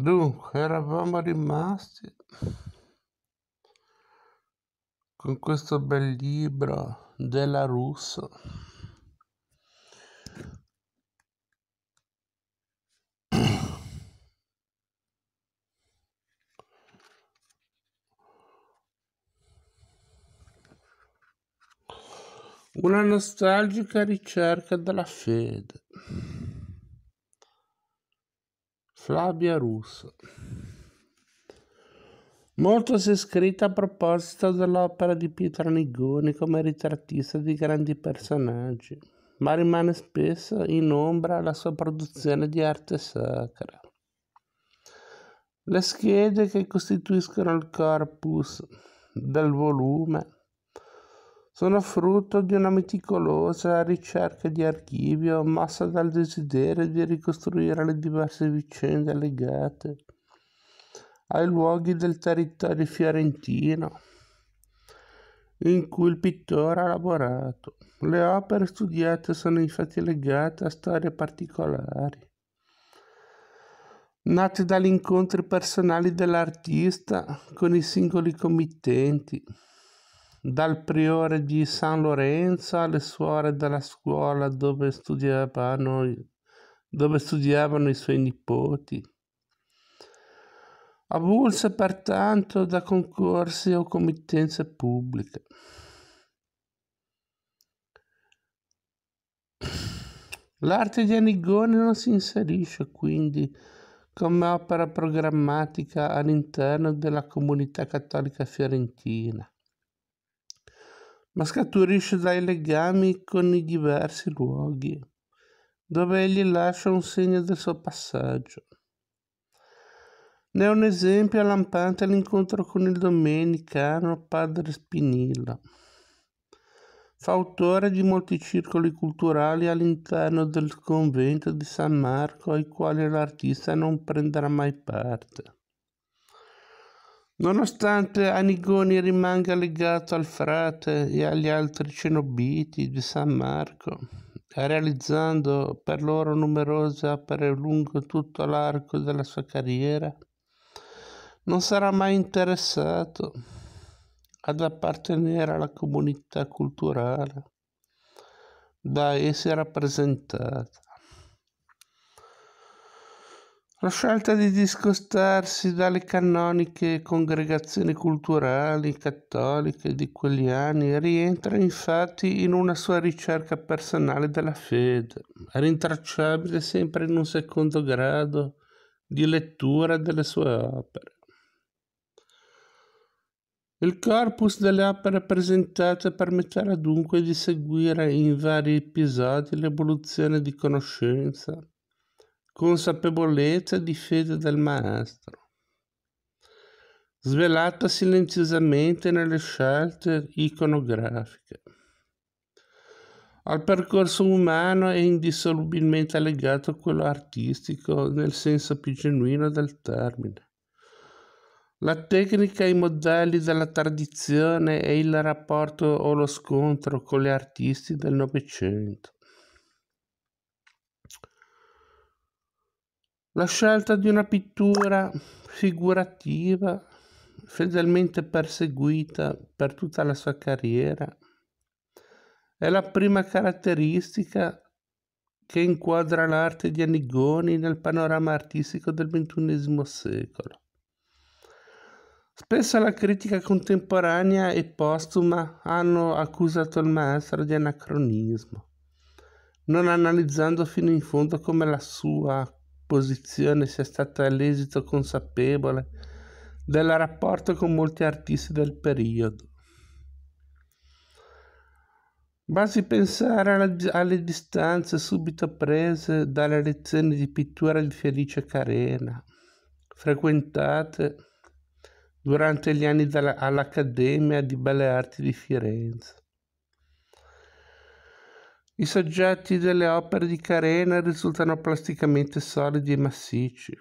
Dunque, eravamo rimasti con questo bel libro della Russo. Una nostalgica ricerca della fede. Flavia Russo. Molto si è scritto a proposito dell'opera di Pietro Nigoni come ritrattista di grandi personaggi, ma rimane spesso in ombra la sua produzione di arte sacra. Le schede che costituiscono il corpus del volume sono frutto di una meticolosa ricerca di archivio mossa dal desiderio di ricostruire le diverse vicende legate ai luoghi del territorio fiorentino in cui il pittore ha lavorato. Le opere studiate sono infatti legate a storie particolari, nate dagli incontri personali dell'artista con i singoli committenti dal priore di San Lorenzo alle suore della scuola dove studiavano, dove studiavano i suoi nipoti. Avulse pertanto da concorsi o committenze pubbliche. L'arte di Anigone non si inserisce quindi come opera programmatica all'interno della comunità cattolica fiorentina ma scaturisce dai legami con i diversi luoghi dove egli lascia un segno del suo passaggio. Ne è un esempio lampante l'incontro con il domenicano padre Spinilla, fautore di molti circoli culturali all'interno del convento di San Marco ai quali l'artista non prenderà mai parte. Nonostante Anigoni rimanga legato al frate e agli altri cenobiti di San Marco, realizzando per loro numerose opere lungo tutto l'arco della sua carriera, non sarà mai interessato ad appartenere alla comunità culturale da essi rappresentata. La scelta di discostarsi dalle canoniche congregazioni culturali cattoliche di quegli anni rientra infatti in una sua ricerca personale della fede, rintracciabile sempre in un secondo grado di lettura delle sue opere. Il corpus delle opere presentate permetterà dunque di seguire in vari episodi l'evoluzione di conoscenza consapevolezza e difesa del maestro, svelata silenziosamente nelle scelte iconografiche. Al percorso umano è indissolubilmente legato a quello artistico nel senso più genuino del termine. La tecnica e i modelli della tradizione e il rapporto o lo scontro con gli artisti del Novecento La scelta di una pittura figurativa, fedelmente perseguita per tutta la sua carriera, è la prima caratteristica che inquadra l'arte di Anigoni nel panorama artistico del XXI secolo. Spesso la critica contemporanea e postuma hanno accusato il maestro di anacronismo, non analizzando fino in fondo come la sua posizione sia stata l'esito consapevole del rapporto con molti artisti del periodo. Basti pensare alla, alle distanze subito prese dalle lezioni di pittura di Felice Carena, frequentate durante gli anni dalla, all'Accademia di Belle Arti di Firenze. I soggetti delle opere di Carena risultano plasticamente solidi e massicci.